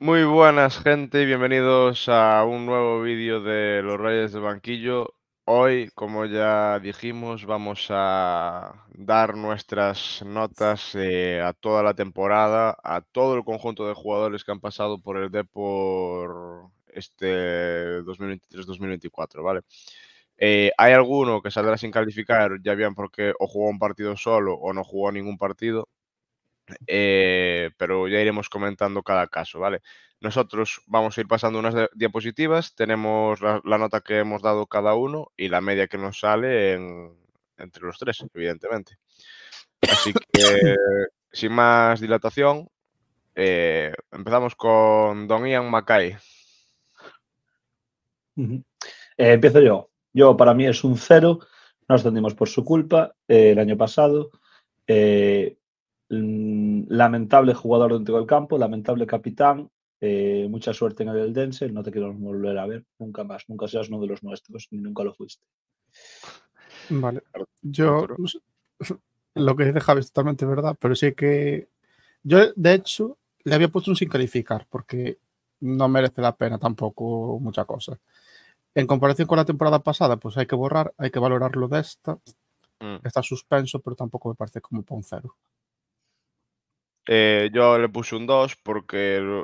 Muy buenas gente, bienvenidos a un nuevo vídeo de los Reyes de Banquillo. Hoy, como ya dijimos, vamos a dar nuestras notas eh, a toda la temporada, a todo el conjunto de jugadores que han pasado por el Depor este 2023-2024, ¿vale? Eh, hay alguno que saldrá sin calificar, ya bien porque o jugó un partido solo o no jugó ningún partido, eh, pero ya iremos comentando cada caso, ¿vale? Nosotros vamos a ir pasando unas diapositivas, tenemos la, nota que hemos dado cada uno y la media que nos sale entre los tres, evidentemente. Así que, sin más dilatación, eh, empezamos con Don Ian Mackay. Eh, empiezo yo. Yo para mí es un cero. Nos tendimos por su culpa el año pasado. Mm, lamentable jugador dentro del campo, lamentable capitán. Eh, mucha suerte en el Dense no te quiero volver a ver nunca más, nunca seas uno de los nuestros, ni nunca lo fuiste. Vale, yo lo que dice es totalmente verdad, pero sí que yo de hecho le había puesto un sin calificar porque no merece la pena tampoco mucha cosa. En comparación con la temporada pasada, pues hay que borrar, hay que valorarlo de esta. Mm. Está suspenso, pero tampoco me parece como poncero eh, yo le puse un 2 porque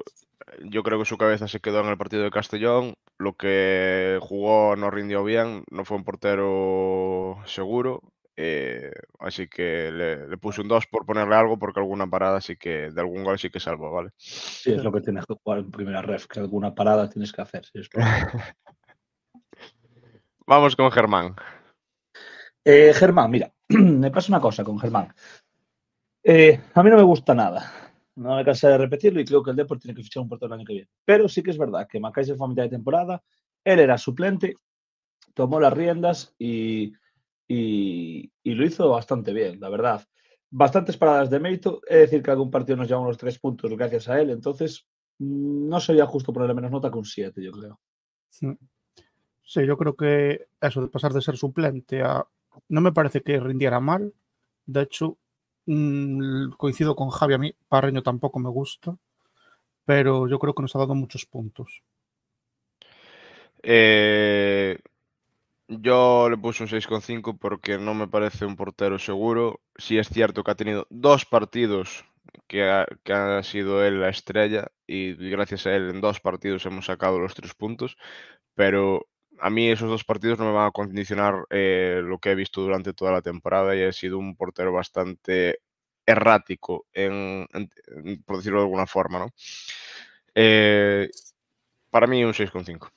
yo creo que su cabeza se quedó en el partido de Castellón. Lo que jugó no rindió bien, no fue un portero seguro. Eh, así que le, puse un 2 por ponerle algo, porque alguna parada sí que, de algún gol sí que salvo, ¿vale? Sí, es lo que tienes que jugar en primera ref, que alguna parada tienes que hacer. Vamos con Germán. Eh, Germán, mira, me pasa una cosa con Germán. Eh, a mí no me gusta nada. No me cansé de repetirlo y creo que el Deport tiene que fichar un portero el año que viene. Pero sí que es verdad que se fue a mitad de temporada, él era suplente, tomó las riendas y, lo hizo bastante bien, la verdad. Bastantes paradas de mérito, es decir, que algún partido nos llevamos unos tres puntos gracias a él, entonces mm, no sería justo ponerle menos nota que un 7, yo creo. sí, yo creo que eso de pasar de ser suplente a... No me parece que rindiera mal, de hecho, Mm, coincido con Javi, a mí Parreño tampoco me gusta, pero yo creo que nos ha dado muchos puntos. Eh, yo le puse un 6,5 porque no me parece un portero seguro. Si es cierto que ha tenido dos partidos que que ha, sido él la estrella y gracias a él en dos partidos hemos sacado los tres puntos, pero a mí esos dos partidos no me van a condicionar eh, lo que he visto durante toda la temporada y he sido un portero bastante errático, en, por decirlo de alguna forma. ¿no? Eh, para mí un 6,5.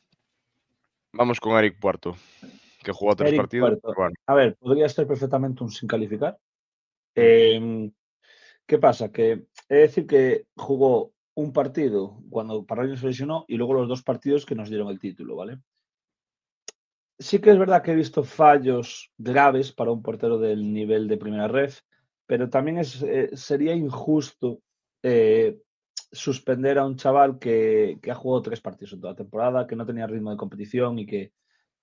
Vamos con Eric Puerto, que jugó tres partidos. A ver, podría ser perfectamente un sin calificar. Em, ¿Qué pasa? Que es decir que jugó un partido cuando Parraño se lesionó y luego los dos partidos que nos dieron el título, ¿vale? sí que es verdad que he visto fallos graves para un portero del nivel de primera red, pero también eh, sería injusto eh, suspender a un chaval que, que, ha jugado tres partidos en toda la temporada, que no tenía ritmo de competición y que,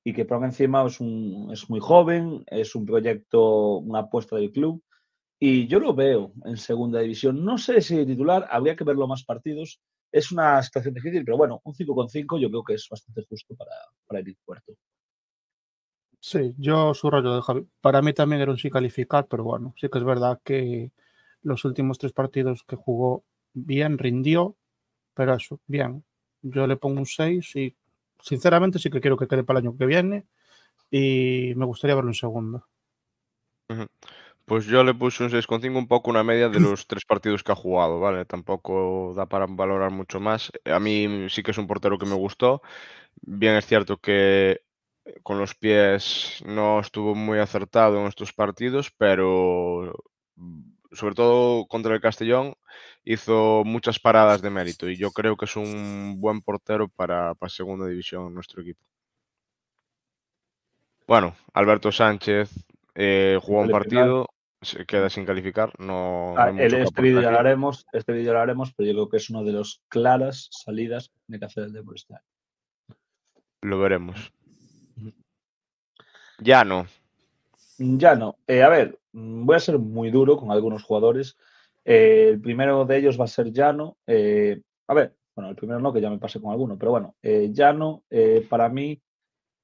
y que por encima es, muy joven, es un proyecto, una apuesta del club. Y yo lo veo en segunda división. No sé si titular, habría que verlo más partidos. Es una situación difícil, pero bueno, un 5-5 con yo creo que es bastante justo para, para el puerto. Sí, yo subrayo de Javi. Para mí también era un sí calificar, pero bueno, sí que es verdad que los últimos tres partidos que jugó bien, rindió, pero eso, bien. Yo le pongo un 6 y sinceramente sí que quiero que quede para el año que viene y me gustaría verlo en segundo. Pues yo le puse un 6,5, un poco una media de los tres partidos que ha jugado, ¿vale? Tampoco da para valorar mucho más. A mí sí que es un portero que me gustó. Bien es cierto que con los pies no estuvo muy acertado en estos partidos, pero mm, sobre todo contra el Castellón hizo muchas paradas de mérito y yo creo que es un buen portero para, segunda división nuestro equipo. Bueno, Alberto Sánchez eh, jugó un partido, se queda sin calificar. No, ah, este vídeo lo haremos, este vídeo lo haremos, pero yo creo que es una de las claras salidas de que hacer el Lo veremos. Ya no. Ya no. Eh, a ver, mm, voy a ser muy duro con algunos jugadores. Eh, el primero de ellos va a ser Llano. Eh, a ver, bueno, el primero no, que ya me pasé con alguno, pero bueno, Llano para mí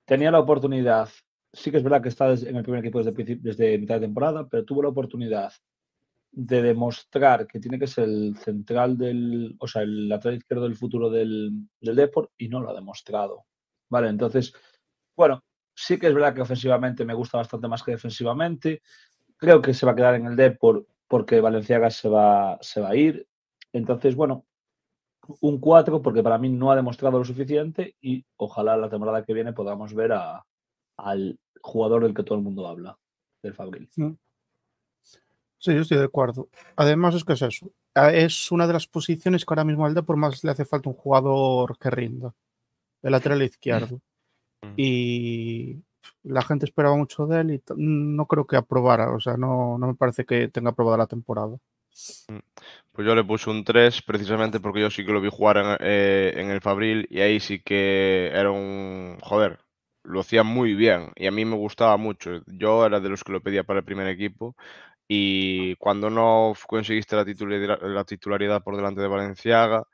tenía la oportunidad. Sí que es verdad que está en el primer equipo desde, mitad de temporada, pero tuvo la oportunidad de demostrar que tiene que ser el central del, o sea, el lateral izquierdo del futuro del, del Deport y no lo ha demostrado. Vale, entonces, bueno, Sí que es verdad que ofensivamente me gusta bastante más que defensivamente. Creo que se va a quedar en el D porque Valenciaga se va, se va a ir. Entonces, bueno, un 4 porque para mí no ha demostrado lo suficiente y ojalá la temporada que viene podamos ver al jugador del que todo el mundo habla, del Fabril. Mm. Sí, yo estoy de acuerdo. Además es que es eso. Ah, es una de las posiciones que ahora mismo D por más le hace falta un jugador que rinda. El lateral mm. izquierdo y la gente esperaba mucho de él y mm, no creo que aprobara, o sea, no, no me parece que tenga aprobada la temporada. Mm. Pues yo le puse un 3 precisamente porque yo sí que lo vi jugar eh, en, el Fabril y ahí sí que era un... joder, lo hacía muy bien y a mí me gustaba mucho. Yo era de los que lo pedía para el primer equipo y cuando no conseguiste la titularidad por delante de Valenciaga,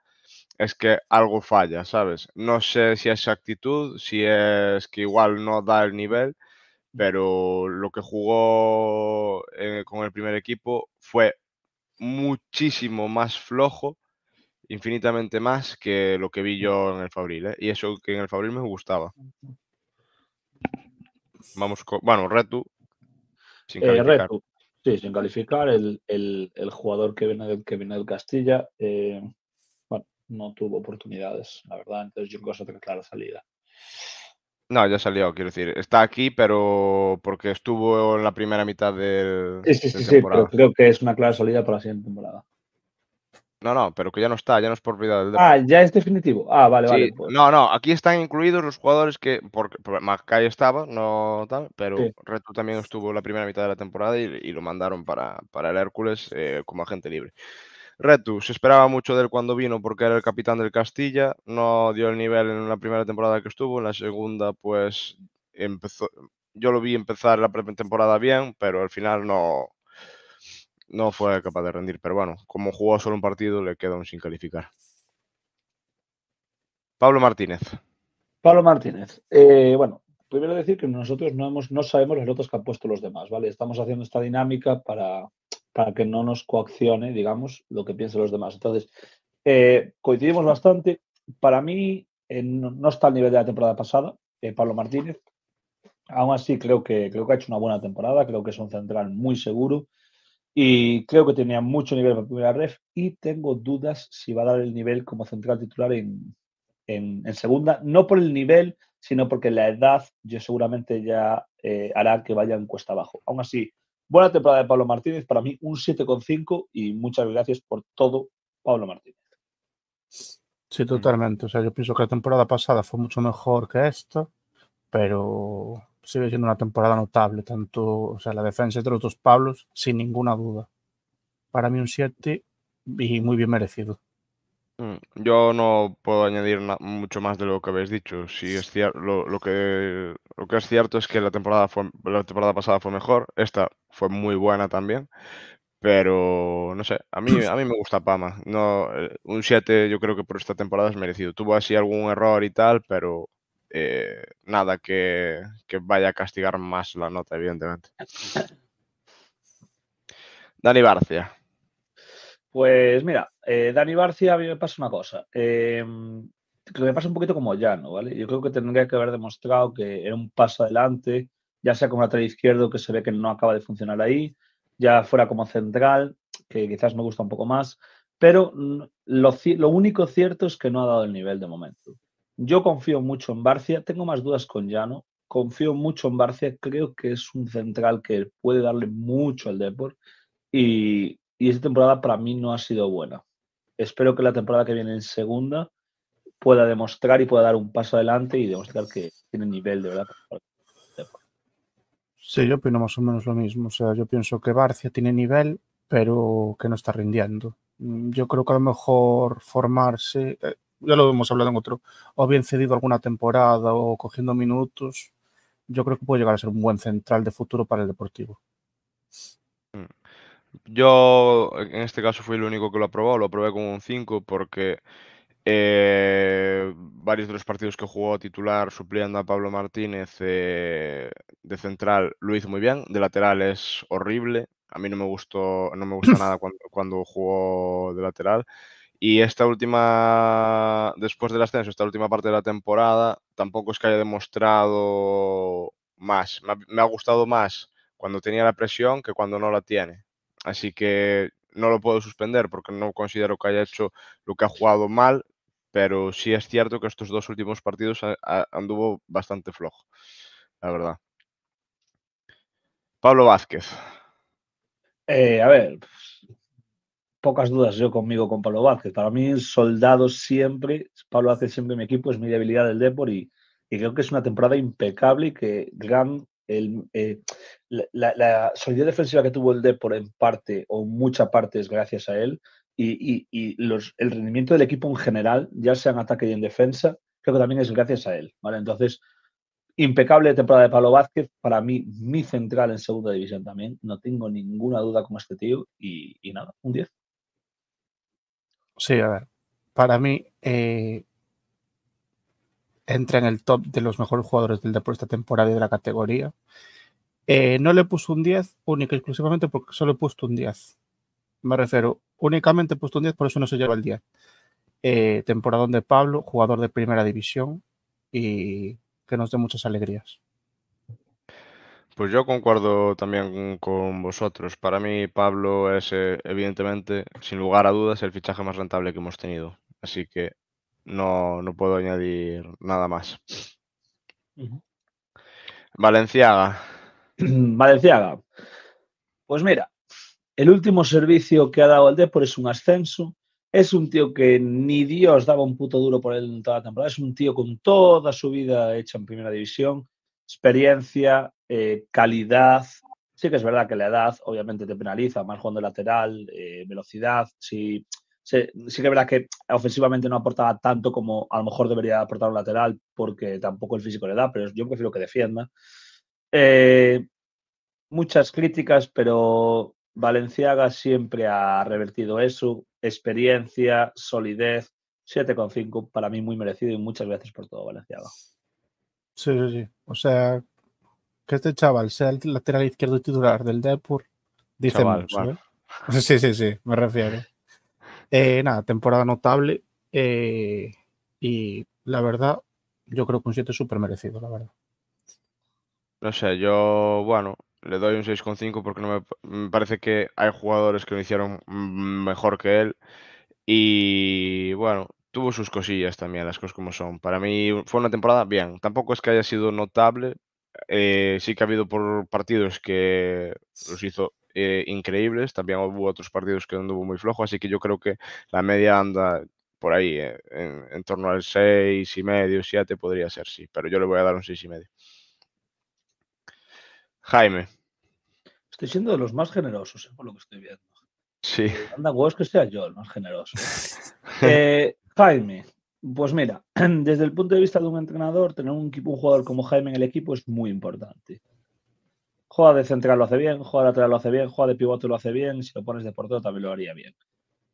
es que algo falla, ¿sabes? No sé si es actitud, si es que igual no da el nivel, pero lo que jugó eh, con el primer equipo fue muchísimo más flojo, infinitamente más que lo que vi yo en el Fabril, ¿eh? y eso que en el Fabril me gustaba. Vamos con, bueno, Retu. Sin eh, sí, sin calificar, el, el, jugador que viene que viene del Castilla no tuvo oportunidades, la verdad. Entonces yo creo que clara salida. No, ya salió, quiero decir, está aquí, pero porque estuvo en la primera mitad del. Sí, sí, sí, pero creo que es una clara salida para la siguiente temporada. No, no, pero que ya no está, ya no es propiedad del Ah, ya es definitivo. Ah, vale, vale. Pues. No, no, aquí están incluidos los jugadores que. Porque Macay estaba, no tal, pero Reto también estuvo la primera mitad de la temporada y, lo mandaron para, el Hércules eh, como agente libre. Retu, se esperaba mucho de él cuando vino porque era el capitán del Castilla, no dio el nivel en la primera temporada que estuvo, en la segunda pues empezó, yo lo vi empezar la temporada bien, pero al final no, no fue capaz de rendir. Pero bueno, como jugó solo un partido, le queda sin calificar. Pablo Martínez. Pablo Martínez. Eh, bueno, primero decir que nosotros no, hemos, no sabemos los lotos que han puesto los demás, ¿vale? Estamos haciendo esta dinámica para, para que no nos coaccione, digamos, lo que piensen los demás. Entonces, eh, coincidimos bastante. Para mí, eh, no, está al nivel de la temporada pasada, eh, Pablo Martínez. Aún así, creo que, creo que ha hecho una buena temporada, creo que es un central muy seguro y creo que tenía mucho nivel para primera ref y tengo dudas si va a dar el nivel como central titular en, en, en segunda, no por el nivel, sino porque la edad yo seguramente ya hará que vaya en cuesta abajo. Aún así, Buena temporada de Pablo Martínez, para mí un 7,5 y muchas gracias por todo, Pablo Martínez. Sí, mm. totalmente. O sea, yo pienso que la temporada pasada fue mucho mejor que esta, pero sigue siendo una temporada notable, tanto, o sea, la defensa entre los dos Pablos, sin ninguna duda. Para mí un 7 y muy bien merecido. Mm, yo no puedo añadir mucho más de lo que habéis dicho. Sí, es lo, lo, que, es cierto es que la temporada, fue, la temporada pasada fue mejor, esta fue muy buena también, pero no sé, a mí, a mí me gusta Pama. No, eh, un 7 yo creo que por esta temporada es merecido. Tuvo así algún error y tal, pero eh, nada que, que vaya a castigar más la nota, evidentemente. Dani Barcia. Pues mira, eh, Dani Barcia, a mí me pasa una cosa. Em, que me pasa un poquito como Llano, ¿vale? Yo creo que tendría que haber demostrado que era un paso adelante, ya sea como lateral izquierdo, que se ve que no acaba de funcionar ahí, ya fuera como central, que quizás me gusta un poco más, pero lo, único cierto es que no ha dado el nivel de momento. Yo confío mucho en Barcia, tengo más dudas con Llano, confío mucho en Barcia, creo que es un central que puede darle mucho al deporte y y esta temporada para mí no ha sido buena. Espero que la temporada que viene en segunda pueda demostrar y pueda dar un paso adelante y demostrar que tiene nivel de verdad. Sí, yo opino más o menos lo mismo. O sea, yo pienso que Barcia tiene nivel, pero que no está rindiendo. Mm, yo creo que a lo mejor formarse, eh, ya lo hemos hablado en otro, o bien cedido alguna temporada o cogiendo minutos, yo creo que puede llegar a ser un buen central de futuro para el Deportivo. Yo en este caso fui el único que lo aprobó, lo aprobé con un 5 porque eh, varios de los partidos que jugó titular supliendo a Pablo Martínez de central lo hizo muy bien, de lateral es horrible, a mí no me gustó, no me gusta nada cuando, jugó de lateral. Y esta última, después del ascenso, esta última parte de la temporada, tampoco es que haya demostrado más. me ha gustado más cuando tenía la presión que cuando no la tiene. Así que no lo puedo suspender porque no considero que haya hecho lo que ha jugado mal, pero sí es cierto que estos dos últimos partidos anduvo bastante flojo, la verdad. Pablo Vázquez. Eh, a ver, pocas dudas yo conmigo con Pablo Vázquez. Para mí, soldado siempre, Pablo hace siempre mi equipo, es mi debilidad del Depor y, y creo que es una temporada impecable y que gran eh, la, la, defensiva que tuvo el Depor en parte o mucha parte es gracias a él y, los, el rendimiento del equipo en general, ya sea en ataque y en defensa, creo que también es gracias a él. ¿vale? Entonces, impecable temporada de Pablo Vázquez, para mí mi central en segunda división también, no tengo ninguna duda con este tío y, nada, un 10. Sí, a ver, para mí eh, entra en el top de los mejores jugadores del deporte esta temporada y de la categoría. Eh, no le puso un 10 único exclusivamente porque solo he puesto un 10. Me refiero, únicamente he puesto un 10, por eso no se lleva el 10. Eh, temporadón de Pablo, jugador de primera división y que nos dé muchas alegrías. Pues yo concuerdo también con vosotros. Para mí Pablo es eh, evidentemente, sin lugar a dudas, el fichaje más rentable que hemos tenido. Así que no, no puedo añadir nada más. Valenciaga. Valenciaga. Pues mira, el último servicio que ha dado el Depor es un ascenso. Es un tío que ni Dios daba un puto duro por él en toda la temporada. Es un tío con toda su vida hecha en primera división. Experiencia, eh, calidad. Sí que es verdad que la edad obviamente te penaliza, más jugando lateral, eh, velocidad. sí sí que verdad que ofensivamente no aportaba tanto como a lo mejor debería aportar un lateral, porque tampoco el físico le da, pero yo prefiero que defienda. Eh, muchas críticas, pero Valenciaga siempre ha revertido eso. Experiencia, solidez, 7,5, para mí muy merecido y muchas gracias por todo, Valenciaga. Sí, sí, sí. O sea, que este chaval sea el lateral izquierdo titular del Depur dice ¿eh? Sí, sí, sí, me refiero. Eh, nada, temporada notable. Eh, y la verdad, yo creo que un 7 súper merecido, la verdad. No sé, yo, bueno, le doy un 6,5 porque no me, parece que hay jugadores que lo hicieron mejor que él. Y bueno, tuvo sus cosillas también, las cosas como son. Para mí fue una temporada bien. Tampoco es que haya sido notable. Eh, sí que ha habido por partidos que los hizo eh, increíbles, también hubo otros partidos que anduvo muy flojo, así que yo creo que la media anda por ahí, eh, en, torno al 6 y medio, 7 podría ser, sí, pero yo le voy a dar un 6 y medio. Jaime. Estoy siendo de los más generosos, eh, por lo que estoy viendo. Sí. Anda huevos que sea yo el más generoso. Jaime, pues mira, desde el punto de vista de un entrenador, tener un jugador como Jaime en el equipo es muy importante. Juega de central lo hace bien, juega lateral lo hace bien, juega de pivote lo hace bien, si lo pones de portero también lo haría bien.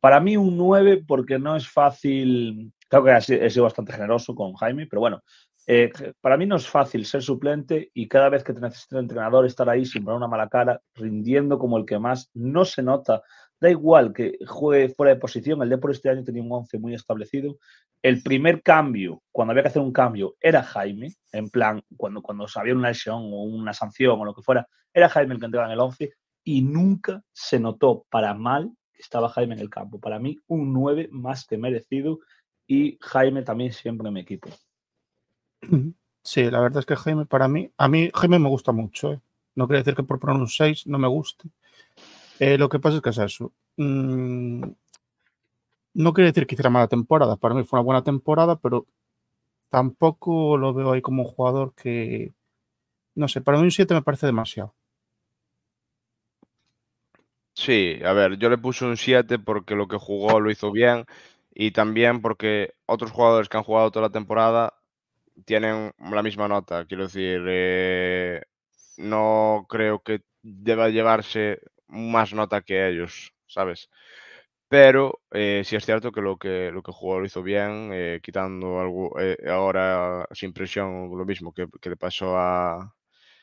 Para mí un 9 porque no es fácil, creo que he sido bastante generoso con Jaime, pero bueno, eh, para mí no es fácil ser suplente y cada vez que te necesita el entrenador estar ahí sin poner una mala cara, rindiendo como el que más, no se nota Da igual que juegue fuera de posición, el Depor este año tenía un 11 muy establecido. El primer cambio, cuando había que hacer un cambio, era Jaime, en plan, cuando, cuando había una lesión o una sanción o lo que fuera, era Jaime el que entraba en el 11 y nunca se notó para mal que estaba Jaime en el campo. Para mí, un 9 más que merecido y Jaime también siempre me mi equipo. Sí, la verdad es que Jaime para mí, a mí Jaime me gusta mucho. ¿eh? No quiere decir que por poner un 6 no me guste, eh, lo que pasa es que es eso. Mm, no quiere decir que hiciera mala temporada. Para mí fue una buena temporada, pero tampoco lo veo ahí como un jugador que. No sé, para mí un 7 me parece demasiado. Sí, a ver, yo le puse un 7 porque lo que jugó lo hizo bien y también porque otros jugadores que han jugado toda la temporada tienen la misma nota. Quiero decir, eh, no creo que deba llevarse más nota que ellos, ¿sabes? Pero si eh, sí es cierto que lo que, lo que jugó lo hizo bien, eh, quitando algo eh, ahora sin presión lo mismo que, le pasó a,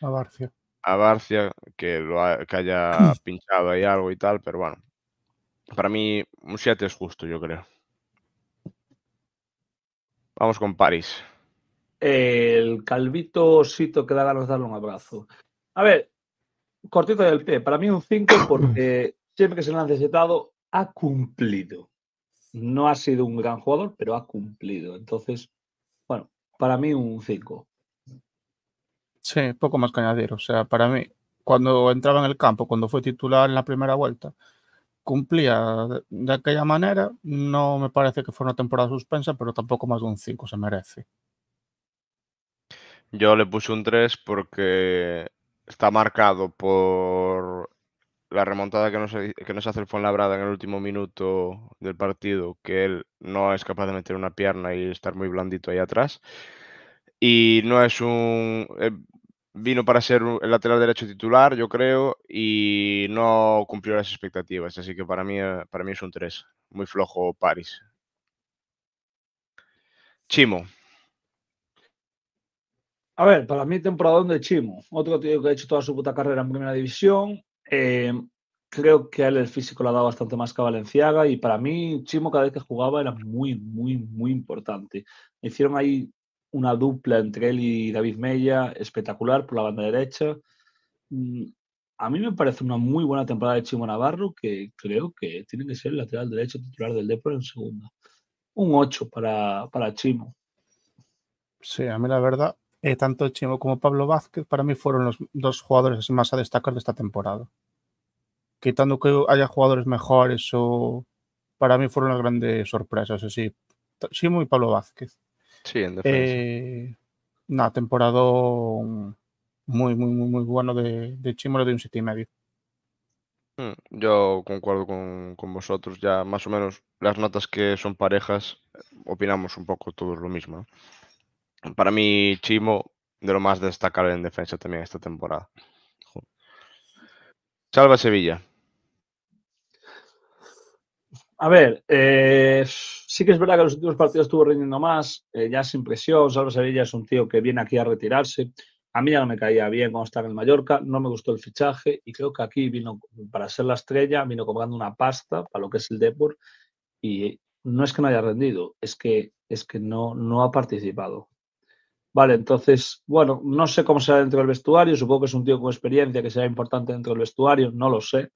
a Barcia. que, lo haya pinchado ahí algo y tal, pero bueno, para mí un 7 es justo, yo creo. Vamos con París. El calvito Sito que da ganas darle un abrazo. A ver, cortito del pie. Para mí un 5 porque siempre que se lo ha necesitado ha cumplido. No ha sido un gran jugador, pero ha cumplido. Entonces, bueno, para mí un 5. Sí, poco más que añadir. O sea, para mí, cuando entraba en el campo, cuando fue titular en la primera vuelta, cumplía de aquella manera. No me parece que fue una temporada suspensa, pero tampoco más de un 5 se merece. Yo le puse un 3 porque está marcado por la remontada que nos, hace el Fuenlabrada en el último minuto del partido, que él no es capaz de meter una pierna y estar muy blandito ahí atrás. Y no es un... Eh, vino para ser el lateral derecho titular, yo creo, y no cumplió las expectativas. Así que para mí, para mí es un 3. Muy flojo París. Chimo. A ver, para mí temporada de Chimo. Otro tío que ha hecho toda su puta carrera en primera división. Eh, creo que a él el físico le ha dado bastante más que a Valenciaga y para mí Chimo cada vez que jugaba era muy, muy, muy importante. Hicieron ahí una dupla entre él y David Mella espectacular por la banda derecha. Mm, a mí me parece una muy buena temporada de Chimo Navarro que creo que tiene que ser el lateral derecho titular del Depor en segunda. Un 8 para, para Chimo. Sí, a mí la verdad eh, tanto Chimo como Pablo Vázquez para mí fueron los dos jugadores más a destacar de esta temporada. Quitando que haya jugadores mejores o para mí fueron las grandes sorpresas, así. Chimo y Pablo Vázquez. Sí, en defensa. Eh, una temporada muy, muy, muy, muy bueno de, de Chimo, lo de un sitio y medio. Hmm, yo concuerdo con, con, vosotros, ya más o menos las notas que son parejas, eh, opinamos un poco todos lo mismo para mí Chimo de lo más destacable en defensa también esta temporada. Salva Sevilla. A ver, eh, sí que es verdad que los últimos partidos estuvo rindiendo más, eh, ya sin presión. Salva Sevilla es un tío que viene aquí a retirarse. A mí ya no me caía bien cuando estaba en el Mallorca, no me gustó el fichaje y creo que aquí vino, para ser la estrella, vino cobrando una pasta para lo que es el Deport y no es que no haya rendido, es que, es que no, no ha participado. Vale, entonces, bueno, no sé cómo será dentro del vestuario, supongo que es un tío con experiencia que será importante dentro del vestuario, no lo sé,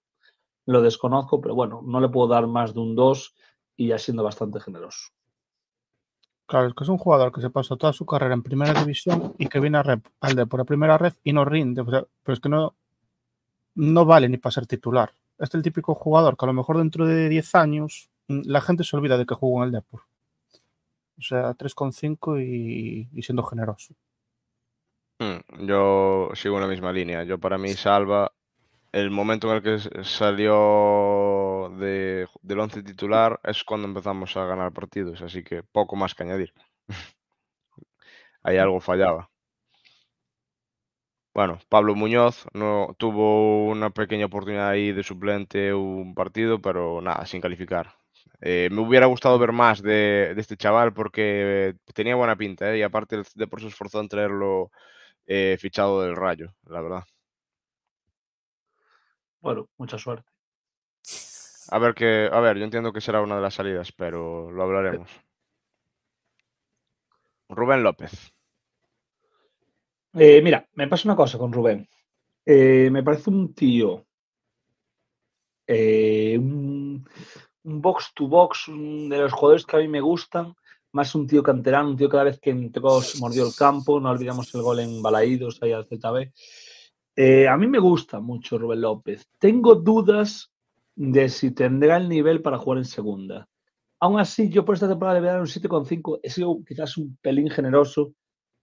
lo desconozco, pero bueno, no le puedo dar más de un 2 y ya siendo bastante generoso. Claro, es que es un jugador que se pasó toda su carrera en primera división y que viene a al de por primera red y no rinde, pero es que no, no vale ni para ser titular. Este es el típico jugador que a lo mejor dentro de 10 años mm, la gente se olvida de que jugó en el Depor. O sea, 3,5 y, y siendo generoso. Mm, yo sigo la misma línea. Yo para mí salva el momento en el que salió del once titular es cuando empezamos a ganar partidos, así que poco más que añadir. Ahí algo fallaba. Bueno, Pablo Muñoz no tuvo una pequeña oportunidad ahí de suplente un partido, pero nada, sin calificar. Eh, me hubiera gustado ver más de, este chaval porque eh, tenía buena pinta eh, y aparte de por su esforzó en traerlo fichado del Rayo, la verdad. Bueno, mucha suerte. A ver que, a ver, yo entiendo que será una de las salidas, pero lo hablaremos. Rubén López. mira, me pasa una cosa con Rubén. me parece un tío, un un box to box de los jugadores que a mí me gustan. Más un tío canterano, un tío cada vez que entró mordió el campo. No olvidamos el gol en Balaídos ahí al ZB. Eh, a mí me gusta mucho Rubén López. Tengo dudas de si tendrá el nivel para jugar en segunda. Aún así, yo por esta temporada le voy a dar un 7,5. He sido quizás un pelín generoso,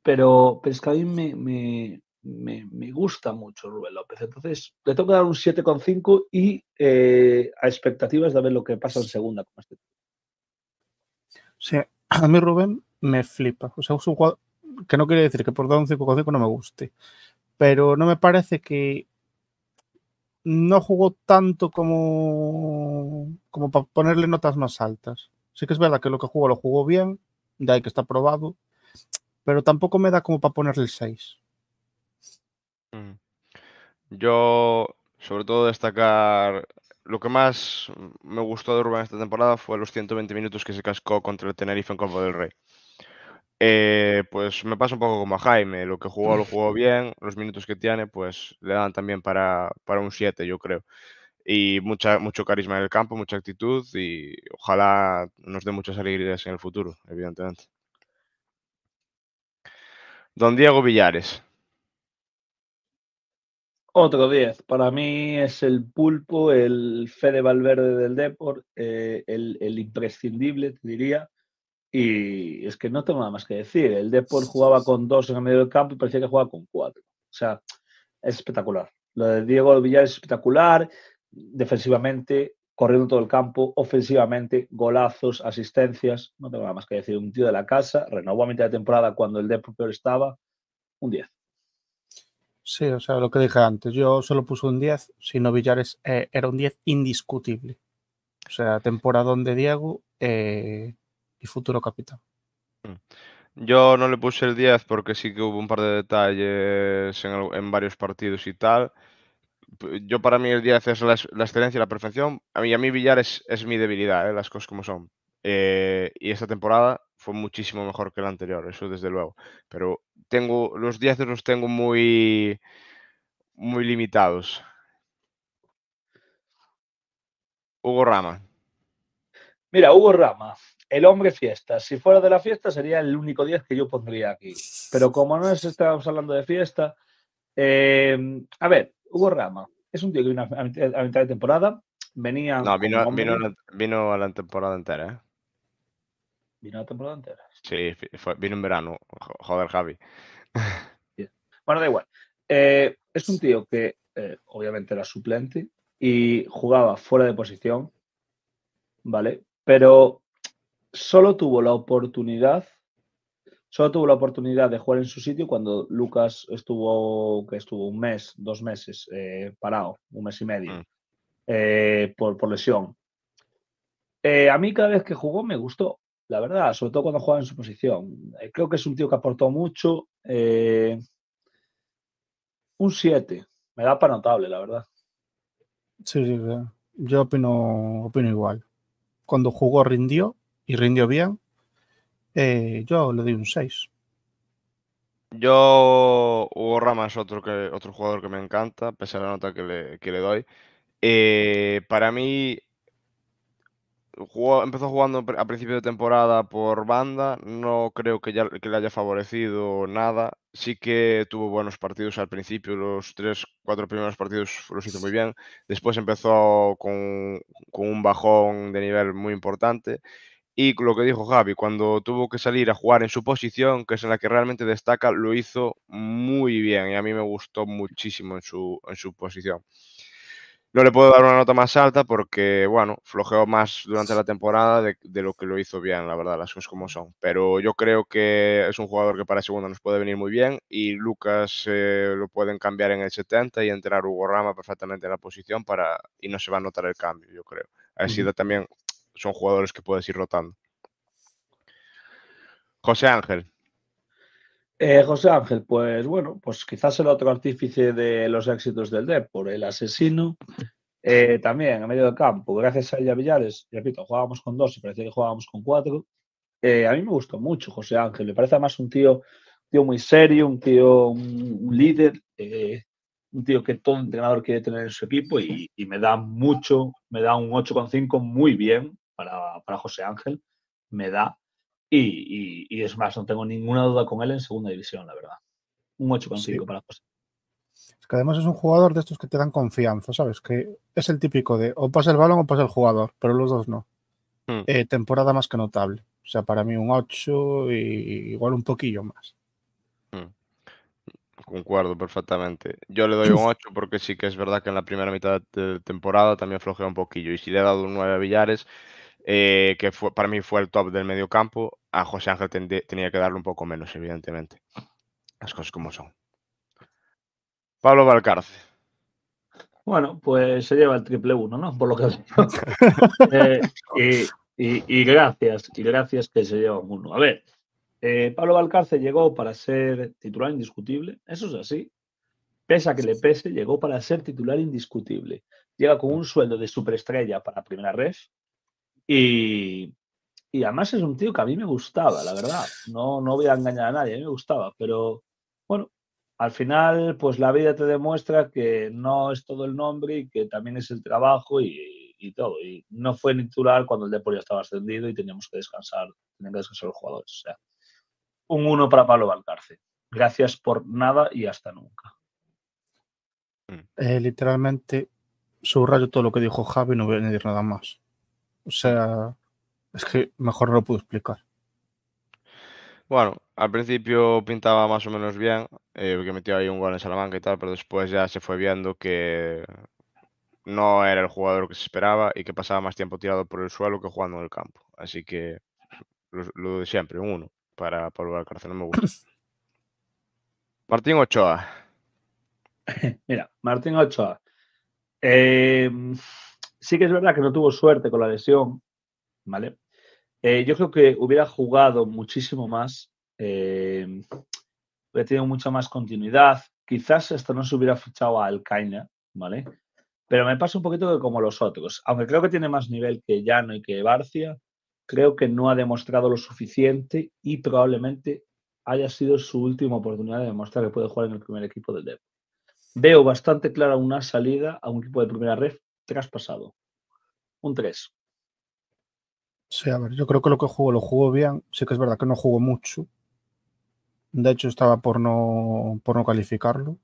pero, es que a mí me, me, gusta mucho Rubén López. Entonces, le tengo que dar un 7,5 y eh, a expectativas de ver lo que pasa en segunda. Este sí, a mí Rubén me flipa. O sea, es un jugador que no quiere decir que por dar un 5,5 no me guste, pero no me parece que no jugó tanto como, como para ponerle notas más altas. Sí que es verdad que lo que jugó lo jugó bien, de ahí que está probado, pero tampoco me da como para ponerle el 6. Yo, sobre todo, destacar lo que más me gustó de Urban esta temporada fue los 120 minutos que se cascó contra el Tenerife en Copa del Rey. Eh, pues me pasa un poco como a Jaime, lo que jugó lo jugó bien, los minutos que tiene pues le dan también para, para un 7 yo creo. Y mucha, mucho carisma en el campo, mucha actitud y ojalá nos dé muchas alegrías en el futuro, evidentemente. Don Diego Villares, otro 10. Para mí es el pulpo, el de Valverde del Deport, eh, el, imprescindible, te diría. Y es que no tengo nada más que decir. El Deport jugaba con dos en el medio del campo y parecía que jugaba con cuatro. O sea, es espectacular. Lo de Diego Villar es espectacular. Defensivamente, corriendo todo el campo, ofensivamente, golazos, asistencias. No tengo nada más que decir. Un tío de la casa, renovó a mitad de temporada cuando el Deport peor estaba. Un 10. Sí, o sea, lo que dije antes, yo solo puse un 10, sino Villares eh, era un 10 indiscutible. O sea, temporadón de Diego eh, y futuro capitán. Mm. Yo no le puse el 10 porque sí que hubo un par de detalles en, varios partidos y tal. Yo para mí el 10 es la, excelencia y la perfección. A mí, a mí Villar es, mi debilidad, eh, las cosas como son. y esta temporada fue muchísimo mejor que el anterior, eso desde luego. Pero tengo los de los tengo muy, muy limitados. Hugo Rama. Mira, Hugo Rama, el hombre fiesta. Si fuera de la fiesta sería el único día que yo pondría aquí. Pero como no estamos hablando de fiesta, em, a ver, Hugo Rama es un tío que vino a, mitad de temporada, venía... No, vino, vino, vino a la temporada entera. ¿eh? ¿Vino la temporada entera? Sí, vino en verano. Joder, Javi. Bueno, da igual. Eh, es un tío que eh, obviamente era suplente y jugaba fuera de posición, ¿vale? Pero solo tuvo la oportunidad, solo tuvo la oportunidad de jugar en su sitio cuando Lucas estuvo, que estuvo un mes, dos meses eh, parado, un mes y medio, mm. por, lesión. a mí cada vez que jugó me gustó la verdad, sobre todo cuando juega en su posición. Eh, creo que es un tío que aportó mucho. Eh, un 7, me da para notable, la verdad. Sí, sí, yo opino, opino igual. Cuando jugó rindió y rindió bien. Eh, yo le doy un 6. Yo, Hugo Rama es otro, que, otro jugador que me encanta, pese a la nota que le, doy. para mí, empezó jugando a principio de temporada por banda, no creo que, le haya favorecido nada. Sí que tuvo buenos partidos al principio, los tres, cuatro primeros partidos los hizo muy bien. Después empezó con, un bajón de nivel muy importante. Y lo que dijo Javi, cuando tuvo que salir a jugar en su posición, que es en la que realmente destaca, lo hizo muy bien y a mí me gustó muchísimo en su, en su posición. No le puedo dar una nota más alta porque, bueno, flojeó más durante la temporada de, lo que lo hizo bien, la verdad, las cosas como son. Pero yo creo que es un jugador que para segunda nos puede venir muy bien y Lucas eh, lo pueden cambiar en el 70 y entrar Hugo Rama perfectamente en la posición para y no se va a notar el cambio, yo creo. Así sido también son jugadores que puedes ir rotando. José Ángel, eh, José Ángel, pues bueno, pues quizás el otro artífice de los éxitos del e por el asesino, eh, también a medio del campo, gracias a ella Villares, repito, jugábamos con dos y parecía que jugábamos con cuatro. Eh, a mí me gustó mucho José Ángel, me parece además un tío, tío muy serio, un tío, un, líder, un tío que todo entrenador quiere tener en su equipo y, me da mucho, me da un 8,5 muy bien para, para José Ángel, me da y, es más, no tengo ninguna duda con él en segunda división, la verdad. Un 8,5 sí. para José. Es que además es un jugador de estos que te dan confianza, ¿sabes? Que es el típico de o pasa el balón o pasa el jugador, pero los dos no. Hmm. Eh, temporada más que notable. O sea, para mí un 8 y igual un poquillo más. Hmm. Concuerdo perfectamente. Yo le doy un 8 porque sí que es verdad que en la primera mitad de temporada también flojea un poquillo. Y si le he dado un 9 a Villares, eh, que para mí fue el top del medio campo, a José Ángel tenía que darle un poco menos, evidentemente. Las cosas como son. Pablo Valcarce. Bueno, pues se lleva el triple uno, ¿no? Por lo que eh, y, y, gracias, y gracias que se lleva uno. A ver, eh, Pablo Valcarce llegó para ser titular indiscutible, eso es así. Pesa que le pese, llegó para ser titular indiscutible. Llega con un sueldo de superestrella para primera red, y, además es un tío que a mí me gustaba, la verdad. No, no voy a engañar a nadie, a mí me gustaba, pero bueno, al final, pues la vida te demuestra que no es todo el nombre y que también es el trabajo y, todo. Y no fue natural cuando el deporte ya estaba ascendido y teníamos que descansar, tenían que descansar los jugadores. O sea, un uno para Pablo Valcarce. Gracias por nada y hasta nunca. Eh, literalmente subrayo todo lo que dijo Javi, no voy a añadir nada más. O sea, es que mejor no lo puedo explicar. Bueno, al principio pintaba más o menos bien, porque eh, metió ahí un gol en Salamanca y tal, pero después ya se fue viendo que no era el jugador que se esperaba y que pasaba más tiempo tirado por el suelo que jugando en el campo. Así que lo, de siempre, un uno para Pablo cárcel no me gusta. Martín Ochoa. Mira, Martín Ochoa. Eh, sí que es verdad que no tuvo suerte con la lesión, ¿vale? Eh, yo creo que hubiera jugado muchísimo más, eh, hubiera tenido mucha más continuidad, quizás hasta no se hubiera fichado a Alcaina, ¿vale? Pero me pasa un poquito que como los otros, aunque creo que tiene más nivel que Llano y que Barcia, creo que no ha demostrado lo suficiente y probablemente haya sido su última oportunidad de demostrar que puede jugar en el primer equipo del DEV. Veo bastante clara una salida a un equipo de primera red traspasado. Un 3. Sí, a ver, yo creo que lo que jugó lo jugó bien. Sí que es verdad que no jugó mucho. De hecho, estaba por no, por no calificarlo.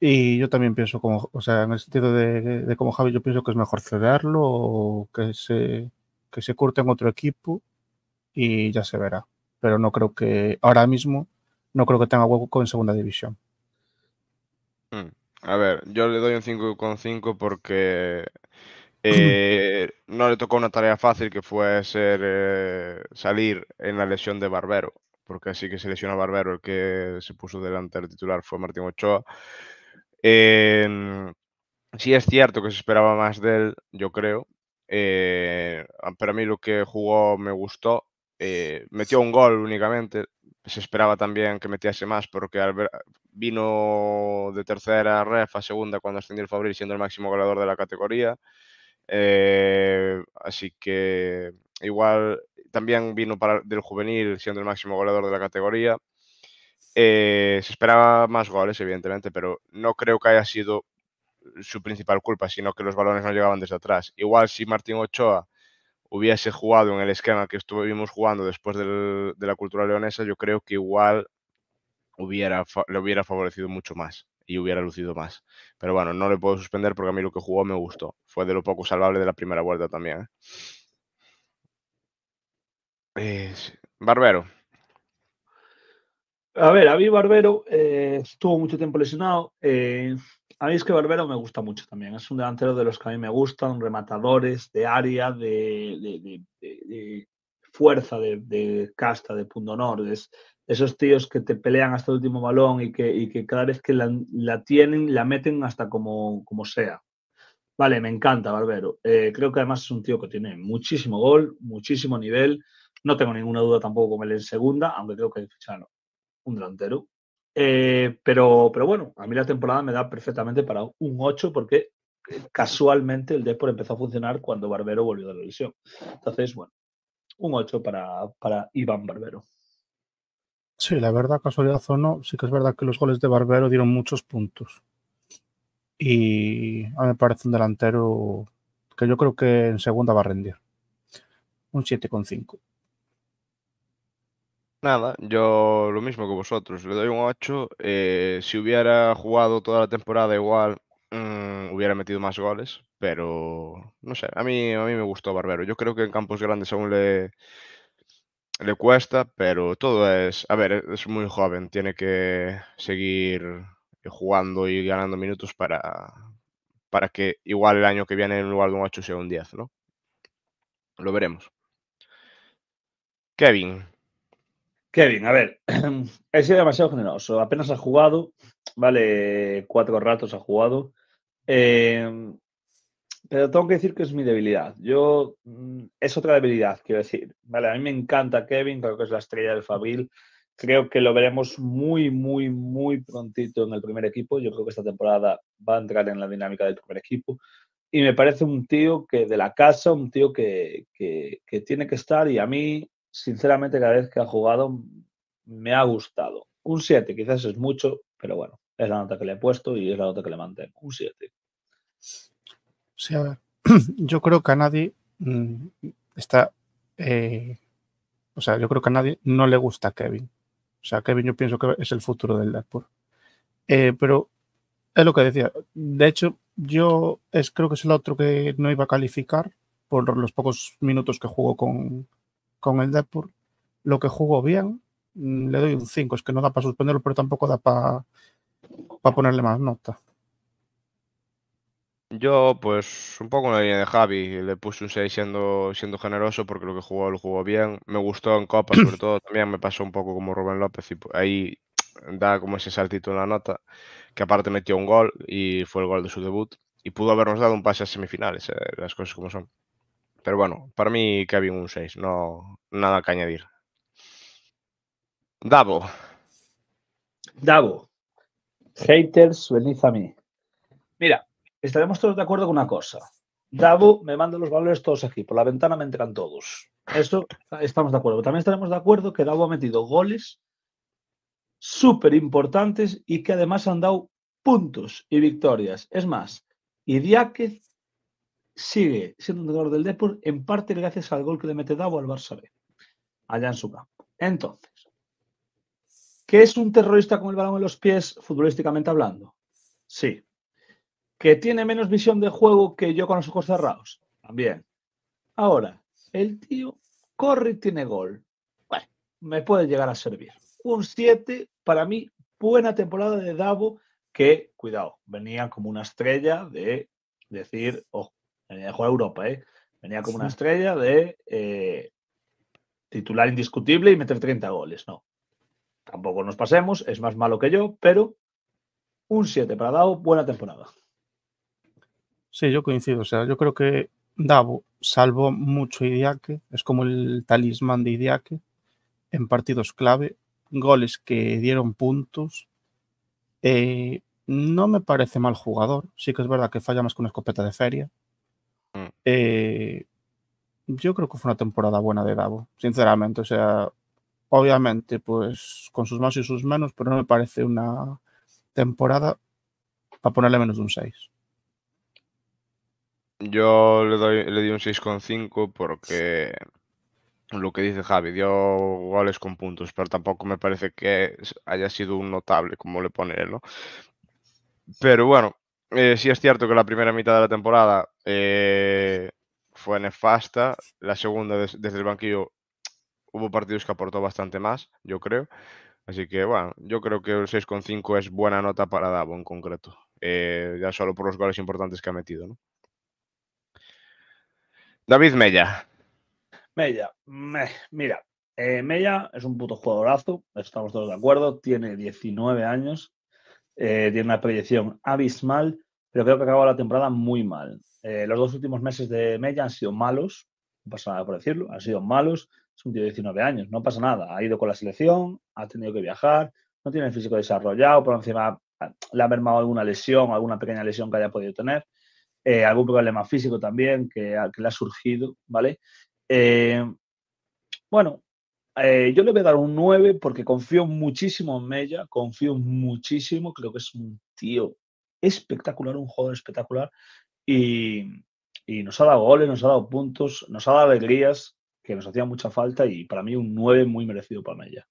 Y yo también pienso, como, o sea, en el sentido de, de como Javi, yo pienso que es mejor cederlo o que se, que se curte en otro equipo y ya se verá. Pero no creo que ahora mismo, no creo que tenga hueco en segunda división. Hmm. A ver, yo le doy un 5,5 porque eh, no le tocó una tarea fácil que fue ser, eh, salir en la lesión de Barbero, porque así que se lesionó Barbero, el que se puso delante del titular fue Martín Ochoa. sí es cierto que se esperaba más de él, yo creo, eh, pero a mí lo que jugó me gustó. metió un gol únicamente, se esperaba también que metiese más porque vino de tercera ref a segunda cuando ascendió el Fabril siendo el máximo goleador de la categoría. Eh, así que igual también vino para, del juvenil siendo el máximo goleador de la categoría. Eh, se esperaba más goles, evidentemente, pero no creo que haya sido su principal culpa, sino que los balones no llegaban desde atrás. Igual si Martín Ochoa hubiese jugado en el esquema que estuvimos jugando después del, de la cultura leonesa, yo creo que igual le hubiera favorecido mucho más y hubiera lucido más. Pero bueno, no le puedo suspender porque a mí lo que jugó me gustó. Fue de lo poco salvable de la primera vuelta también. ¿eh? Barbero. A ver, a mí Barbero eh, estuvo mucho tiempo lesionado. Eh, a mí es que Barbero me gusta mucho también. Es un delantero de los que a mí me gustan, rematadores de área, de, fuerza, de, casta, de punto honor. esos tíos que te pelean hasta el último balón y que, cada vez que la, tienen, la meten hasta como, sea. Vale, me encanta Barbero. Eh, creo que además es un tío que tiene muchísimo gol, muchísimo nivel. No tengo ninguna duda tampoco con él en segunda, aunque creo que ficharlo un delantero. Eh, pero, pero bueno, a mí la temporada me da perfectamente para un 8 porque eh, casualmente el Depor empezó a funcionar cuando Barbero volvió de la lesión. Entonces, bueno, un 8 para, para Iván Barbero. Sí, la verdad, casualidad o no, sí que es verdad que los goles de Barbero dieron muchos puntos. Y a mí me parece un delantero que yo creo que en segunda va a rendir. Un 7,5. Nada, yo lo mismo que vosotros, le doy un 8. Eh, si hubiera jugado toda la temporada igual, mm, hubiera metido más goles, pero no sé, a mí, a mí me gustó Barbero. Yo creo que en campos grandes aún le, le cuesta, pero todo es, a ver, es muy joven, tiene que seguir jugando y ganando minutos para, para que igual el año que viene en lugar de un 8 sea un 10, ¿no? Lo veremos. Kevin, Kevin, a ver, he sido demasiado generoso. Apenas ha jugado, vale, cuatro ratos ha jugado. Em, pero tengo que decir que es mi debilidad. Yo mm, es otra debilidad, quiero decir. Vale, a mí me encanta Kevin, creo que es la estrella del Fabil. Creo que lo veremos muy, muy, muy prontito en el primer equipo. Yo creo que esta temporada va a entrar en la dinámica del primer equipo. Y me parece un tío que de la casa, un tío que, que tiene que estar. Y a mí sinceramente, cada vez que ha jugado me ha gustado. Un 7 quizás es mucho, pero bueno, es la nota que le he puesto y es la nota que le mantengo. Un 7. Sí, a Yo creo que a nadie mm, está. Eh, o sea, yo creo que a nadie no le gusta Kevin. O sea, Kevin yo pienso que es el futuro del Deadpool. Eh, pero es lo que decía. De hecho, yo es, creo que es el otro que no iba a calificar por los pocos minutos que jugó con, con el depur lo que jugó bien, mm, le doy un 5. Es que no da para suspenderlo, pero tampoco da para ponerle más nota. Yo, pues, un poco en la línea de Javi, le puse un 6 siendo, siendo generoso porque lo que jugó lo jugó bien. Me gustó en Copa, sobre todo, también me pasó un poco como Rubén López y pues, ahí da como ese saltito en la nota, que aparte metió un gol y fue el gol de su debut y pudo habernos dado un pase a semifinales, eh, las cosas como son. Pero bueno, para mí Kevin un 6, no, nada que añadir. Davo. Davo. Haters, venid a mí. Mira, estaremos todos de acuerdo con una cosa. Davo me manda los valores todos aquí, por la ventana me entran todos. Eso estamos de acuerdo. También estaremos de acuerdo que Davo ha metido goles súper importantes y que además han dado puntos y victorias. Es más, Idiáquez sigue siendo un jugador del Depor en parte gracias al gol que le mete Davo al Barça B, allá en su campo. Entonces, ¿qué es un terrorista con el balón en los pies futbolísticamente hablando? Sí. ¿Que tiene menos visión de juego que yo con los ojos cerrados? También. Ahora, el tío corre y tiene gol. Bueno, me puede llegar a servir. Un 7, para mí, buena temporada de Davo, que, cuidado, venía como una estrella de decir, ojo, venía de jugar Europa, ¿eh? Venía como una estrella de eh, titular indiscutible y meter 30 goles, no. Tampoco nos pasemos, es más malo que yo, pero un 7 para Davo, buena temporada. Sí, yo coincido. O sea, yo creo que Davo, salvo mucho Idiaque, es como el talismán de Idiaque en partidos clave, goles que dieron puntos. Eh, no me parece mal jugador. Sí que es verdad que falla más que una escopeta de feria. Mm. Eh, yo creo que fue una temporada buena de Davo, sinceramente. O sea, obviamente, pues con sus más y sus menos, pero no me parece una temporada para ponerle menos de un 6. Yo le, doy, le di un 6,5 porque lo que dice Javi, dio goles con puntos, pero tampoco me parece que haya sido un notable, como le pone él, ¿no? Pero bueno, eh, sí es cierto que la primera mitad de la temporada eh, fue nefasta. La segunda, desde el banquillo, hubo partidos que aportó bastante más, yo creo. Así que, bueno, yo creo que el 6,5 es buena nota para Davo en concreto. Eh, ya solo por los goles importantes que ha metido, David Mella. Mella, mira, Mella es un puto jugadorazo, estamos todos de acuerdo, tiene 19 años, eh, tiene una proyección abismal, pero creo que acabado la temporada muy mal. Eh, los dos últimos meses de Mella han sido malos, no pasa nada por decirlo, han sido malos. Es un tío de 19 años, no pasa nada. Ha ido con la selección, ha tenido que viajar, no tiene el físico desarrollado, por encima ah, le ha mermado alguna lesión, alguna pequeña lesión que haya podido tener, eh, algún problema físico también que, le ha surgido, ¿vale? bueno, eh, yo le voy a dar un 9 porque confío muchísimo en Mella, confío muchísimo, creo que es un tío espectacular, un jugador espectacular y, y, nos ha dado goles, nos ha dado puntos, nos ha dado alegrías que nos hacían mucha falta y para mí un 9 muy merecido para Mella.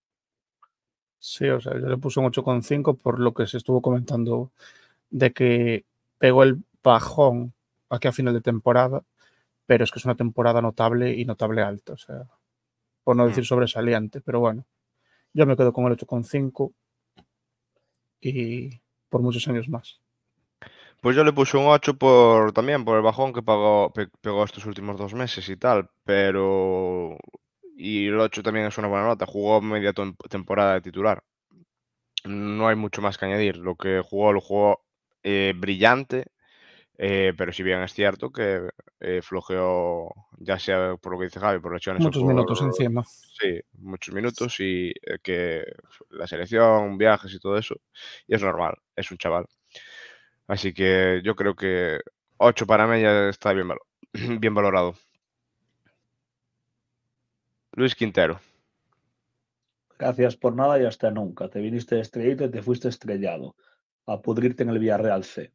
Sí, o sea, yo le puse un 8,5 por lo que se estuvo comentando de que pegó el bajón aquí a final de temporada, pero es que es una temporada notable y notable alta, o sea por no decir mm. sobresaliente, pero bueno, yo me quedo con el 8,5 y por muchos años más. Pues yo le puse un 8 por, también por el bajón que pagó, pegó estos últimos dos meses y tal, pero... Y el 8 también es una buena nota, jugó media temporada de titular. No hay mucho más que añadir, lo que jugó lo jugó eh, brillante, eh, pero si bien es cierto que eh, flojeó, ya sea por lo que dice Javi, por Muchos minutos encima. Sí, muchos minutos y eh, que la selección, viajes y todo eso. Y es normal, es un chaval. Así que yo creo que 8 para mí ya está bien, bien valorado. Luis Quintero. Gracias por nada y hasta nunca. Te viniste estrellito y te fuiste estrellado a pudrirte en el Villarreal C.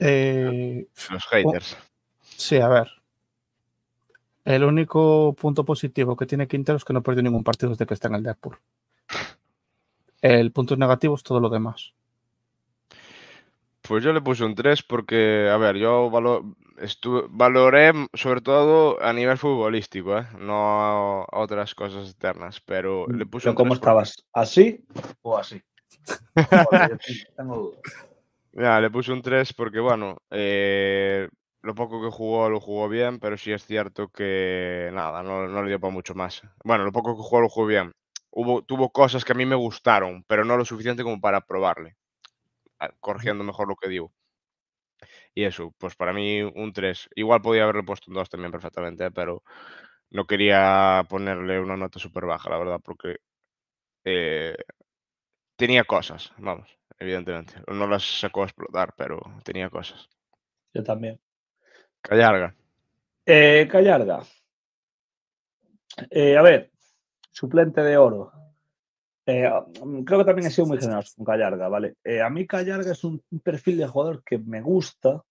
Eh, Los haters. Sí, a ver. El único punto positivo que tiene Quintero es que no perdió ningún partido desde que está en el Deadpool. El punto negativo es todo lo demás. Pues yo le puse un 3 porque, a ver, yo valoré sobre todo a nivel futbolístico, ¿eh? no a otras cosas externas, pero le mm, puse un ¿Cómo estabas? ¿Así o así? tengo dudas le puse un 3 porque, bueno, eh, lo poco que jugó lo jugó bien, pero sí es cierto que nada, no, le dio para mucho más. Bueno, lo poco que jugó lo jugó bien. Hubo, tuvo cosas que a mí me gustaron, pero no lo suficiente como para probarle, ah, corrigiendo mejor lo que digo. Y eso, pues para mí un 3. Igual podía haberle puesto un 2 también perfectamente, ¿eh? pero no quería ponerle una nota súper baja, la verdad, porque eh, tenía cosas, vamos evidentemente. No las sacó a explotar, pero tenía cosas. Yo también. Callarga. Eh, Callarga. Eh, a ver, suplente de oro. Eh, mm, creo que también he sido muy generoso con Callarga, ¿vale? a mí Callarga es un perfil de jugador que me gusta,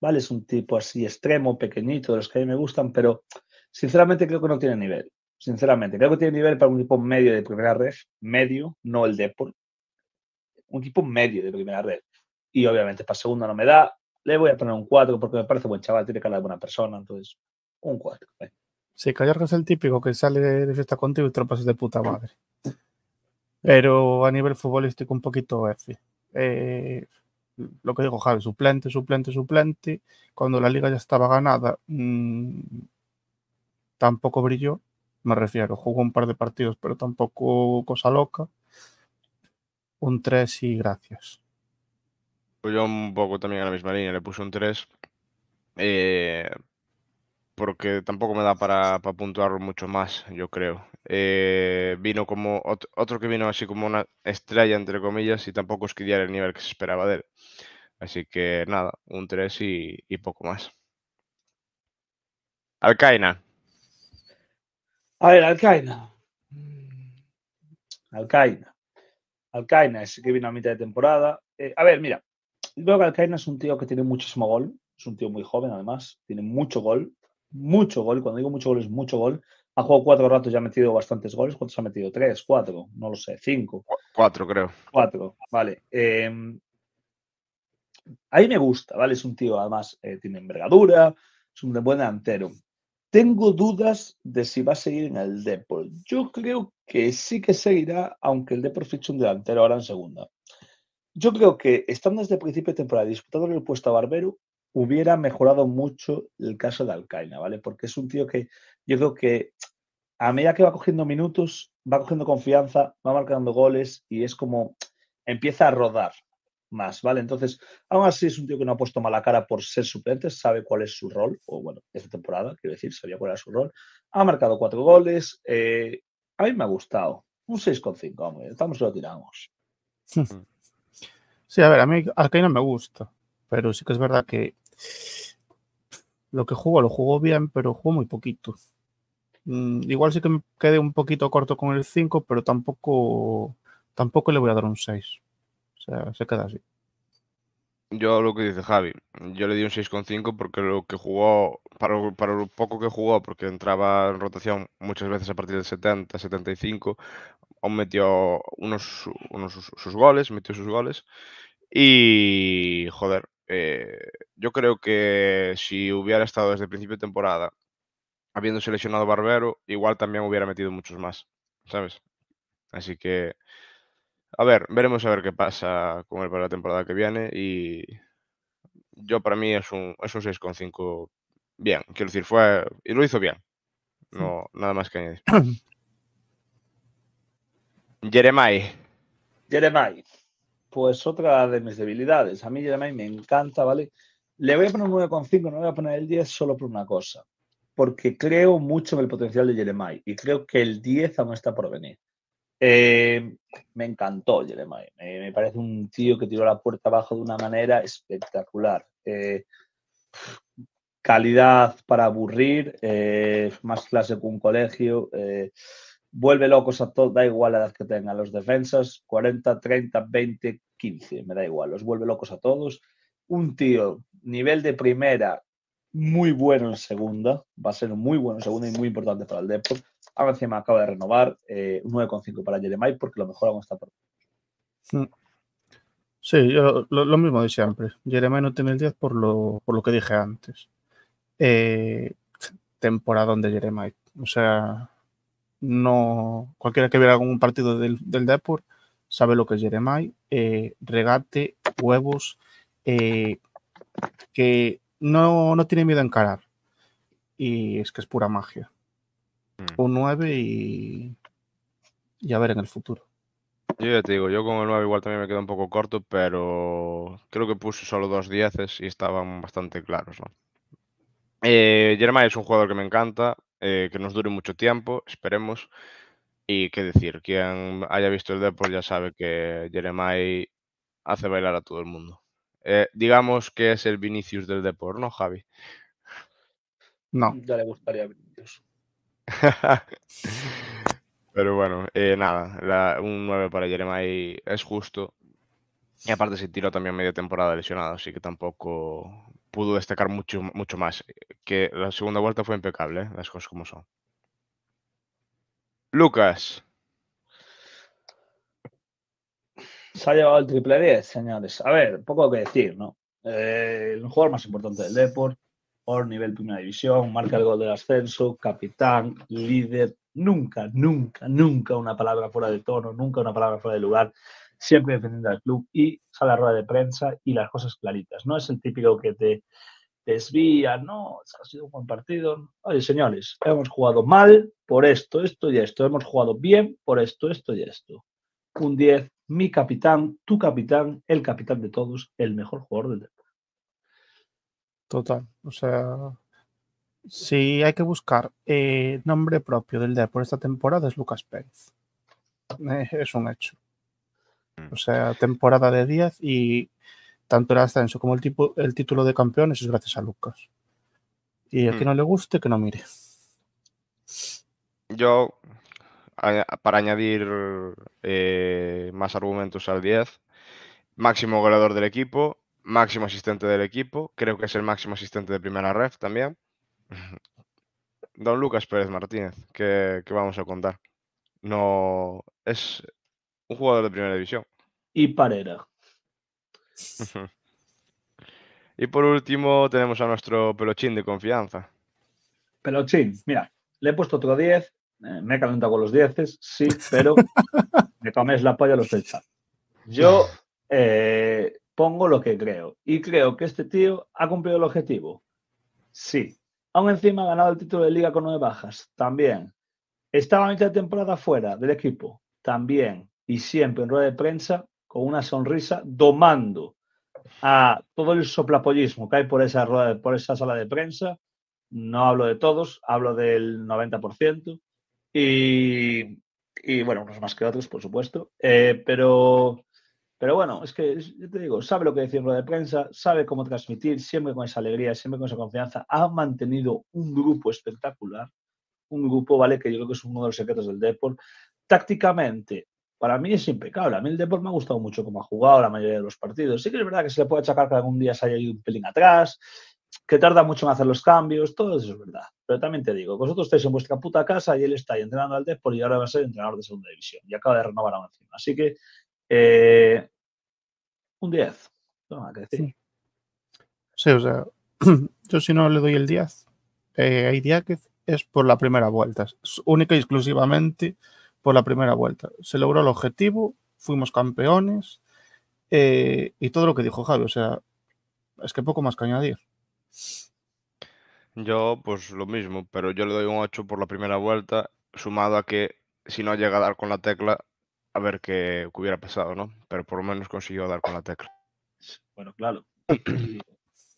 ¿vale? Es un tipo así extremo, pequeñito, de los que a mí me gustan, pero sinceramente creo que no tiene nivel. Sinceramente, creo que tiene nivel para un tipo medio de primera red, medio, no el Deport un equipo medio de primera red. Y obviamente para segunda no me da. Le voy a poner un 4 porque me parece buen chaval, tiene cara de buena persona, entonces un 4. si, Sí, Callarga es el típico que sale de fiesta contigo y te de puta madre. Pero a nivel futbolístico un poquito eh, lo que digo, Javi, suplente, suplente, suplente. Cuando la liga ya estaba ganada, mm, tampoco brilló, me refiero. Jugó un par de partidos, pero tampoco cosa loca un 3 y gracias. Pues yo un poco también a la misma línea, le puse un 3. Eh, porque tampoco me da para, puntuarlo mucho más, yo creo. Eh, vino como otro, que vino así como una estrella, entre comillas, y tampoco es el nivel que se esperaba de él. Así que nada, un 3 y, y poco más. Alcaina. A ver, Alcaina. Mm, Alcaina. Alcaina es que viene a mitad de temporada. Eh, a ver, mira, creo que Alcaina es un tío que tiene muchísimo gol, es un tío muy joven además, tiene mucho gol, mucho gol, cuando digo mucho gol es mucho gol. Ha jugado cuatro ratos y ha metido bastantes goles. ¿Cuántos ha metido? ¿Tres? ¿Cuatro? No lo sé, cinco. Cuatro, creo. Cuatro, vale. Eh, ahí me gusta, ¿vale? Es un tío, además, eh, tiene envergadura, es un buen delantero. Tengo dudas de si va a seguir en el Depor. Yo creo que que sí que seguirá, aunque el de Perfecto un delantero ahora en segunda. Yo creo que estando desde principio de temporada disputando el puesto a Barbero, hubiera mejorado mucho el caso de Alcaina, ¿vale? Porque es un tío que yo creo que a medida que va cogiendo minutos, va cogiendo confianza, va marcando goles y es como empieza a rodar más, ¿vale? Entonces, aún así es un tío que no ha puesto mala cara por ser suplente, sabe cuál es su rol, o bueno, esta temporada, quiero decir, sabía cuál era su rol. Ha marcado cuatro goles, eh, a mí me ha gustado. Un 6,5, Estamos lo tiramos. Sí, a ver, a mí no me gusta. Pero sí que es verdad que lo que juego, lo juego bien, pero juego muy poquito. Mm, igual sí que me quede un poquito corto con el 5, pero tampoco, tampoco le voy a dar un 6. O sea, se queda así. Yo lo que dice Javi, yo le di un 6,5 porque lo que jugó, para, para, lo poco que jugó, porque entraba en rotación muchas veces a partir del 70, 75, aún metió unos, sus, goles, metió sus goles. Y, joder, eh, yo creo que si hubiera estado desde el principio de temporada, habiendo seleccionado Barbero, igual también hubiera metido muchos más, ¿sabes? Así que a ver, veremos a ver qué pasa con él para la temporada que viene y yo para mí es un, es un 6,5 bien. Quiero decir, fue y lo hizo bien. No, mm. nada más que añadir. Jeremai. Jeremai. Pues otra de mis debilidades. A mí Jeremai me encanta, ¿vale? Le voy a poner un 9,5, no voy a poner el 10 solo por una cosa. Porque creo mucho en el potencial de Jeremai y creo que el 10 aún está por venir. Eh, me encantó eh, me parece un tío que tiró la puerta abajo de una manera espectacular. Eh, calidad para aburrir, más clase que un colegio. vuelve locos a todos, da igual la edad que tengan los defensas, 40, 30, 20, 15, me da igual, los vuelve locos a todos. Un tío, nivel de primera, muy bueno en segunda, va a ser muy bueno en segunda y muy importante para el deporte Ahora encima acaba de renovar eh, un 9,5 para Jeremiah porque lo mejor aún está por. Mm. Sí, lo, mismo de siempre. Jeremiah no tiene el 10 por lo, por lo que dije antes. Eh, temporada de Jeremiah. O sea, no cualquiera que viera algún partido del, del sabe lo que es Jeremiah. regate, huevos, eh, que no, no tiene miedo a encarar. Y es que es pura magia. Mm. un 9 y, a ver en el futuro. Yo ya te digo, yo con el 9 igual también me quedo un poco corto, pero creo que puse solo dos dieces y estaban bastante claros. ¿no? Eh, es un jugador que me encanta, eh, que nos dure mucho tiempo, esperemos. Y qué decir, quien haya visto el Depor ya sabe que Jeremiah hace bailar a todo el mundo. Eh, digamos que es el Vinicius del Depor, ¿no, Javi? No. Ya le gustaría Pero bueno, eh, nada, un 9 para Jeremiah es justo. Y aparte se tiró también media temporada lesionado, así que tampoco pudo destacar mucho, mucho más. Que la segunda vuelta fue impecable, eh, las cosas como son. Lucas. Se ha llevado el triple 10, señores. A ver, poco que decir, ¿no? Eh, el jugador más importante del deporte por nivel primera división, marca el gol del ascenso, capitán, líder, nunca, nunca, nunca una palabra fuera de tono, nunca una palabra fuera de lugar, siempre defendiendo al club y sale a la rueda de prensa y las cosas claritas. No es el típico que te desvía, no, ha sido un buen partido. Oye, señores, hemos jugado mal por esto, esto y esto, hemos jugado bien por esto, esto y esto. Un 10, mi capitán, tu capitán, el capitán de todos, el mejor jugador del Total. O sea, si hay que buscar eh, nombre propio del e por esta temporada es Lucas Pérez. Eh, es un hecho. Mm. O sea, temporada de 10 y tanto el ascenso como el, tipo, el título de campeón es gracias a Lucas. Y a que mm. no le guste, que no mire. Yo, para añadir eh, más argumentos al 10, máximo goleador del equipo, máximo asistente del equipo, creo que es el máximo asistente de primera Red también. Don Lucas Pérez Martínez, que, vamos a contar. No es un jugador de primera división. Y Parera. y por último tenemos a nuestro pelochín de confianza. Pelochín, mira, le he puesto otro 10, eh, me he calentado con los 10, sí, pero me comes la polla los del Yo eh, pongo lo que creo. Y creo que este tío ha cumplido el objetivo. Sí. Aún encima ha ganado el título de liga con nueve bajas. También. Estaba a mitad de temporada fuera del equipo. También. Y siempre en rueda de prensa, con una sonrisa, domando a todo el soplapollismo que hay por esa, rueda, por esa sala de prensa. No hablo de todos, hablo del 90%. Y, bueno, unos más que otros, por supuesto. Eh, pero pero bueno, es que, yo te digo, sabe lo que decir rueda de prensa, sabe cómo transmitir, siempre con esa alegría, siempre con esa confianza. Ha mantenido un grupo espectacular, un grupo, ¿vale? Que yo creo que es uno de los secretos del deporte Tácticamente, para mí es impecable. A mí el Deport me ha gustado mucho cómo ha jugado la mayoría de los partidos. Sí que es verdad que se le puede achacar que algún día se haya ido un pelín atrás, que tarda mucho en hacer los cambios, todo eso es verdad. Pero también te digo, vosotros estáis en vuestra puta casa y él está ahí entrenando al deporte y ahora va a ser entrenador de segunda división y acaba de renovar la encima. Así que eh, un 10. Sí, o sea, yo si no le doy el 10 eh, a es por la primera vuelta, única y exclusivamente por la primera vuelta. Se logró el objetivo, fuimos campeones eh, y todo lo que dijo Javi, o sea, es que poco más que añadir. Yo, pues lo mismo, pero yo le doy un 8 por la primera vuelta, sumado a que si no llega a dar con la tecla, a ver qué hubiera pasado, ¿no? Pero por lo menos consiguió dar con la tecla. Bueno, claro.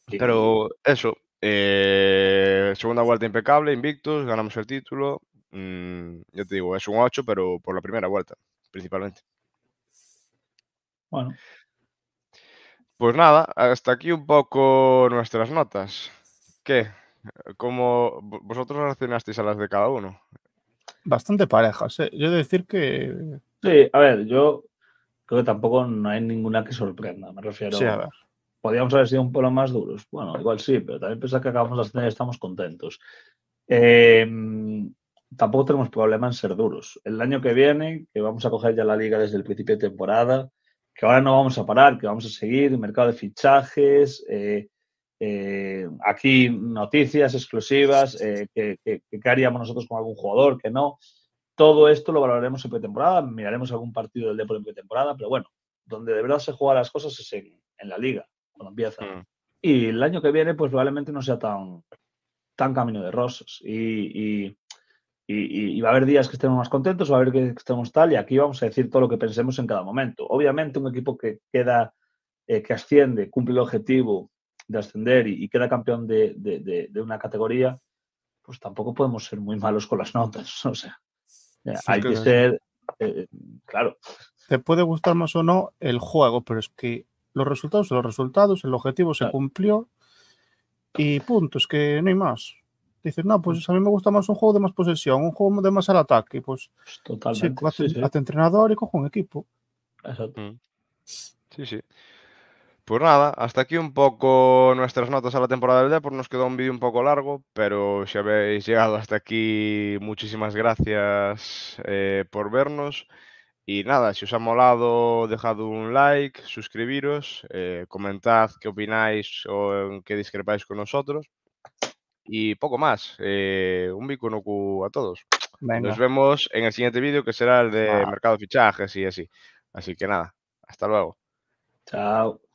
Pero eso, eh, segunda vuelta impecable, invictos, ganamos el título. Mm, yo te digo, es un 8, pero por la primera vuelta, principalmente. Bueno. Pues nada, hasta aquí un poco nuestras notas. ¿Qué? ¿Cómo vosotros relacionasteis a las de cada uno? Bastante parejas. ¿eh? Yo de decir que Sí, a ver, yo creo que tampoco no hay ninguna que sorprenda, me refiero. a ver. Podríamos haber sido un poco más duros. Bueno, igual sí, pero también pensar que acabamos las y estamos contentos. Em, tampoco tenemos problema en ser duros. El año que viene, que vamos a coger ya la liga desde el principio de temporada, que ahora no vamos a parar, que vamos a seguir, mercado de fichajes, eh, eh, aquí noticias exclusivas, eh, que, que, haríamos nosotros con algún jugador, que no. Todo esto lo valoraremos en pretemporada, miraremos algún partido del Deportivo en pretemporada, pero bueno, donde de verdad se juegan las cosas es en, la liga, cuando empieza. Mm. Y el año que viene, pues probablemente no sea tan, tan camino de rosas. Y, va a haber días que estemos más contentos, va a haber que estemos tal, y aquí vamos a decir todo lo que pensemos en cada momento. Obviamente, un equipo que queda, eh, que asciende, cumple el objetivo de ascender y, queda campeón de, de una categoría, pues tampoco podemos ser muy malos con las notas. O sea, hay que ser, eh, eh, claro. Te puede gustar más o no el juego, pero es que los resultados son los resultados, el objetivo se cumplió y punto, es que no hay más. Dices, no, pues a mí me gusta más un juego de más posesión, un juego de más al ataque. Pues, pues Totalmente. Sí, hazte, entrenador y cojo un equipo. Mm. Sí, sí. Pues nada, hasta aquí un poco nuestras notas a la temporada del Depor. Nos quedó un vídeo un poco largo, pero si habéis llegado hasta aquí, muchísimas gracias eh, por vernos. Y nada, si os ha molado, dejad un like, suscribiros, eh, comentad qué opináis o en qué discrepáis con nosotros. Y poco más. Eh, un cu a todos. Nos vemos en el siguiente vídeo que será el de mercado de fichajes y así. Así que nada, hasta luego. Chao.